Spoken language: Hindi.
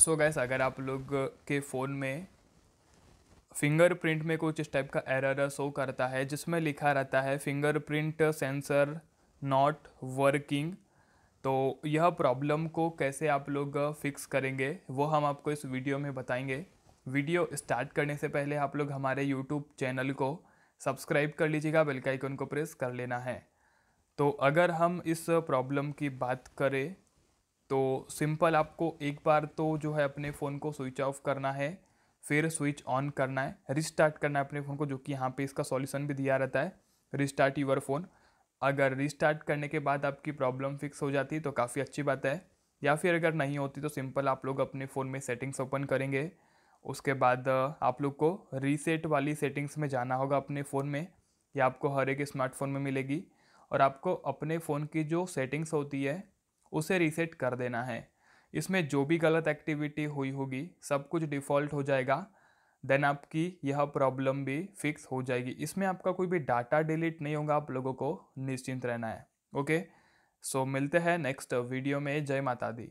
सो गैस अगर आप लोग के फ़ोन में फिंगरप्रिंट में कुछ इस टाइप का एरर शो करता है जिसमें लिखा रहता है फिंगरप्रिंट सेंसर नॉट वर्किंग तो यह प्रॉब्लम को कैसे आप लोग फिक्स करेंगे वो हम आपको इस वीडियो में बताएंगे वीडियो स्टार्ट करने से पहले आप लोग हमारे यूट्यूब चैनल को सब्सक्राइब कर लीजिएगा बेल का आइकन को प्रेस कर लेना है तो अगर हम इस प्रॉब्लम की बात करें तो सिंपल आपको एक बार तो जो है अपने फ़ोन को स्विच ऑफ करना है फिर स्विच ऑन करना है रिस्टार्ट करना है अपने फ़ोन को जो कि यहाँ पे इसका सॉल्यूशन भी दिया रहता है रिस्टार्ट यूवर फ़ोन अगर रिस्टार्ट करने के बाद आपकी प्रॉब्लम फिक्स हो जाती तो काफ़ी अच्छी बात है या फिर अगर नहीं होती तो सिंपल आप लोग अपने फ़ोन में सेटिंग्स ओपन करेंगे उसके बाद आप लोग को रीसेट वाली सेटिंग्स में जाना होगा अपने फ़ोन में या आपको हर एक स्मार्टफोन में मिलेगी और आपको अपने फ़ोन की जो सेटिंग्स होती है उसे रीसेट कर देना है इसमें जो भी गलत एक्टिविटी हुई होगी सब कुछ डिफ़ॉल्ट हो जाएगा देन आपकी यह प्रॉब्लम भी फिक्स हो जाएगी इसमें आपका कोई भी डाटा डिलीट नहीं होगा आप लोगों को निश्चिंत रहना है ओके सो so, मिलते हैं नेक्स्ट वीडियो में जय माता दी